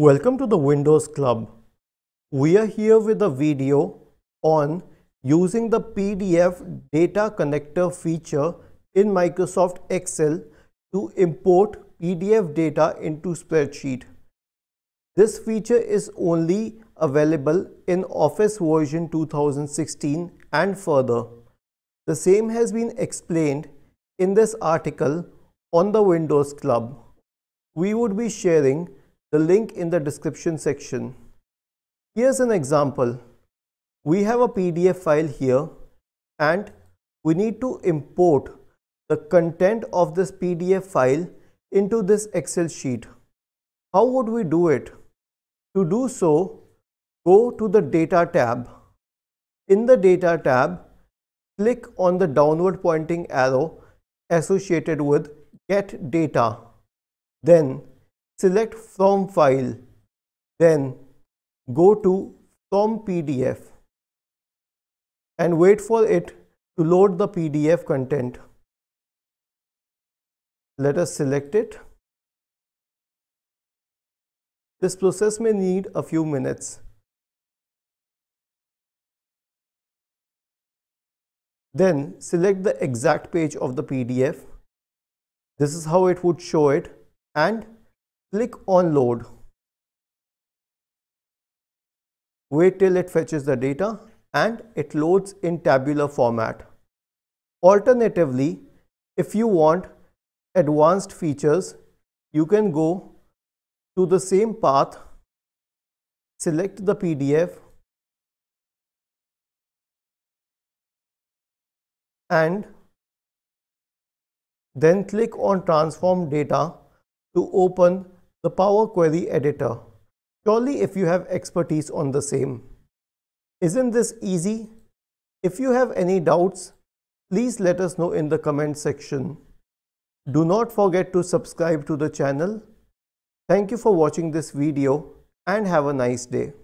Welcome to the Windows Club. We are here with a video on using the PDF data connector feature in Microsoft Excel to import PDF data into spreadsheet. This feature is only available in Office version 2016 and further. The same has been explained in this article on the Windows Club. We would be sharing the link in the description section. Here's an example. We have a PDF file here and we need to import the content of this PDF file into this Excel sheet. How would we do it? To do so, go to the Data tab. In the Data tab, click on the downward pointing arrow associated with Get Data. Then select from file, then go to from PDF and wait for it to load the PDF content. Let us select it. This process may need a few minutes. Then select the exact page of the PDF. This is how it would show it and click on load wait till it fetches the data and it loads in tabular format alternatively if you want advanced features you can go to the same path select the PDF and then click on transform data to open the Power Query Editor. Surely if you have expertise on the same. Isn't this easy? If you have any doubts, please let us know in the comment section. Do not forget to subscribe to the channel. Thank you for watching this video and have a nice day.